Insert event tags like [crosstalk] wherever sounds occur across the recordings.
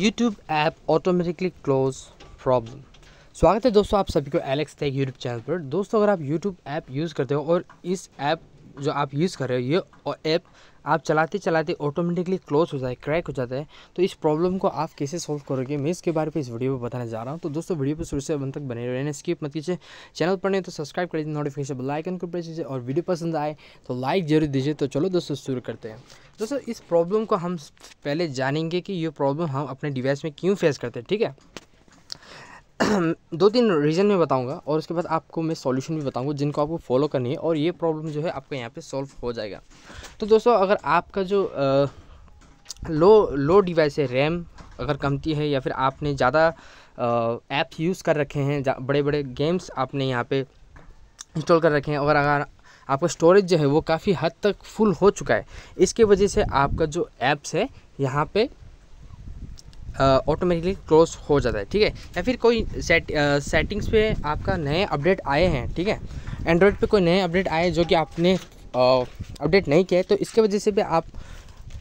YouTube app automatically close problem स्वागत है दोस्तों आप सभी को एलेक्स टेक यूट्यूब चैनल पर दोस्तों अगर आप यूट्यूब ऐप यूज़ करते हो और इस ऐप जो आप यूज़ कर रहे हो ये ऐप आप चलाते चलाते ऑटोमेटिकली क्लोज हो जाए क्रैक हो जाता है तो इस प्रॉब्लम को आप कैसे सॉल्व करोगे मैं इसके बारे में इस वीडियो में बताने जा रहा हूँ तो दोस्तों वीडियो पर शुरू से अंत तक बने रहने स्किप मत कीजिए चैनल पर नहीं तो सब्सक्राइब कर दीजिए नोटिफिकेशन बेल को प्रेस कीजिए और वीडियो पसंद आए तो लाइक जरूर दीजिए तो चलो दोस्तों शुरू करते हैं दोस्तों इस प्रॉब्लम को हम पहले जानेंगे कि ये प्रॉब्लम हम अपने डिवाइस में क्यों फेस करते हैं ठीक है [clears throat] दो तीन रीज़न में बताऊंगा और उसके बाद आपको मैं सॉल्यूशन भी बताऊंगा जिनको आपको फॉलो करनी है और ये प्रॉब्लम जो है आपका यहाँ पे सॉल्व हो जाएगा तो दोस्तों अगर आपका जो आ, लो लो डिवाइस है रैम अगर कमती है या फिर आपने ज़्यादा ऐप्स यूज़ कर रखे हैं बड़े बड़े गेम्स आपने यहाँ पर इंस्टॉल कर रखे हैं और अगर आपका स्टोरेज जो है वो काफ़ी हद तक फुल हो चुका है इसके वजह से आपका जो ऐप्स है यहाँ पर ऑटोमेटिकली क्लोज हो जाता है ठीक है या फिर कोई सेट सेटिंग्स पे आपका नए अपडेट आए हैं ठीक है एंड्रॉयड पे कोई नए अपडेट आए जो कि आपने अपडेट नहीं किया है तो इसके वजह से भी आप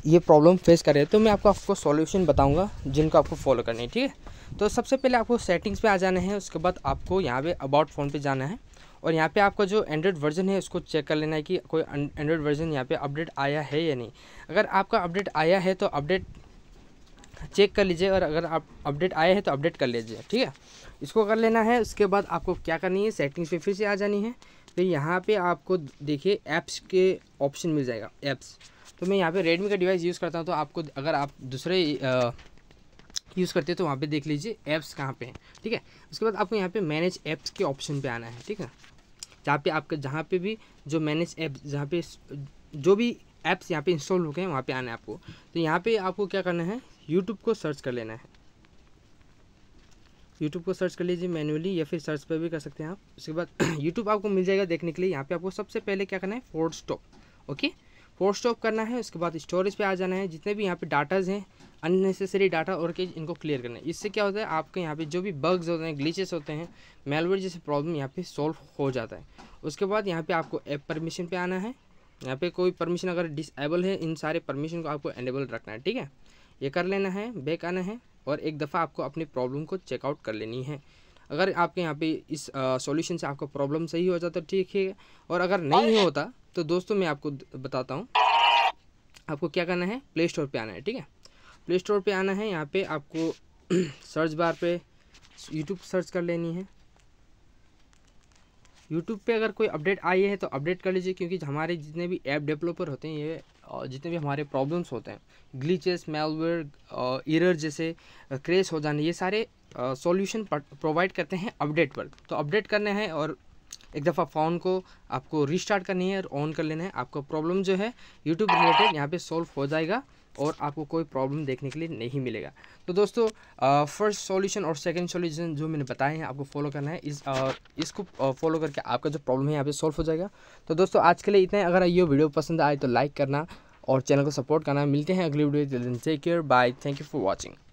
ये प्रॉब्लम फेस कर रहे हैं तो मैं आपको आपको सॉल्यूशन बताऊंगा जिनको आपको फॉलो करनी है ठीक है तो सबसे पहले आपको सेटिंग्स पे आ जाना है उसके बाद आपको यहाँ पे अबाउट फ़ोन पे जाना है और यहाँ पे आपका जो एंड्रॉयड वर्जन है उसको चेक कर लेना है कि कोई एंड्रॉयड वर्जन यहाँ पे अपडेट आया है या नहीं अगर आपका अपडेट आया है तो अपडेट चेक कर लीजिए और अगर आप अपडेट आए हैं तो अपडेट कर लीजिए ठीक है इसको कर लेना है उसके बाद आपको क्या करनी है सेटिंग्स पे फिर से आ जानी है फिर यहाँ पे आपको देखिए ऐप्स के ऑप्शन मिल जाएगा ऐप्स तो मैं यहाँ पे रेडमी का डिवाइस यूज़ करता हूँ तो आपको अगर आप दूसरे यूज़ करते हो तो वहाँ पर देख लीजिए ऐप्स कहाँ पे हैं ठीक है उसके बाद आपको यहाँ पे मैनेज ऐप्स के ऑप्शन पर आना है ठीक है जहाँ पे आपके जहाँ पे भी जो मैनेज ऐप जहाँ पे जो भी ऐप्स यहाँ पे इंस्टॉल हो गए हैं वहाँ पे आना है आपको तो यहाँ पे आपको क्या करना है यूट्यूब को सर्च कर लेना है यूट्यूब को सर्च कर लीजिए मैनुअली या फिर सर्च पर भी कर सकते हैं आप उसके बाद यूट्यूब [clears throat] आपको मिल जाएगा देखने के लिए यहाँ पर आपको सबसे पहले क्या करना है force stop okay force stop करना है उसके बाद स्टोरेज पर आ जाना है जितने भी यहाँ पर डाटाज हैं अननेसेसरी डाटा और के इनको क्लियर करना है इससे क्या होता है आपके यहाँ पे जो भी बग्स होते हैं ग्लीचेस होते हैं मेलवेयर जैसे प्रॉब्लम यहाँ पे सॉल्व हो जाता है उसके बाद यहाँ पे आपको ऐप परमिशन पे आना है यहाँ पे कोई परमिशन अगर डिसेबल है इन सारे परमिशन को आपको एनेबल रखना है ठीक है ये कर लेना है बैक आना है और एक दफ़ा आपको अपनी प्रॉब्लम को चेकआउट कर लेनी है अगर आपके यहाँ पे इस सॉल्यूशन से आपका प्रॉब्लम सही हो जाता ठीक है और अगर नहीं होता तो दोस्तों मैं आपको बताता हूँ आपको क्या करना है प्ले स्टोर पर आना है ठीक है प्ले स्टोर पर आना है यहाँ पर आपको सर्च बार पर यूट्यूब सर्च कर लेनी है यूट्यूब पे अगर कोई अपडेट आई है तो अपडेट कर लीजिए क्योंकि हमारे जितने भी ऐप डेवलपर होते हैं ये जितने भी हमारे प्रॉब्लम्स होते हैं ग्लीचेस मेलवेयर इरर जैसे क्रेश हो जाने ये सारे सॉल्यूशन प्रोवाइड करते हैं अपडेट पर तो अपडेट करने हैं और एक दफ़ा फ़ोन को आपको रिस्टार्ट करनी है और ऑन कर लेना है आपका प्रॉब्लम जो है यूट्यूब रिलेटेड यहाँ पे सॉल्व हो जाएगा और आपको कोई प्रॉब्लम देखने के लिए नहीं मिलेगा तो दोस्तों फर्स्ट सॉल्यूशन और सेकंड सॉल्यूशन जो मैंने बताए हैं आपको फॉलो करना है इस आ, इसको फॉलो करके आपका जो प्रॉब्लम है यहाँ पे सॉल्व हो जाएगा तो दोस्तों आज के लिए इतना अगर ये वीडियो पसंद आए तो लाइक करना और चैनल को सपोर्ट करना मिलते हैं अगली video take care bye thank you for watching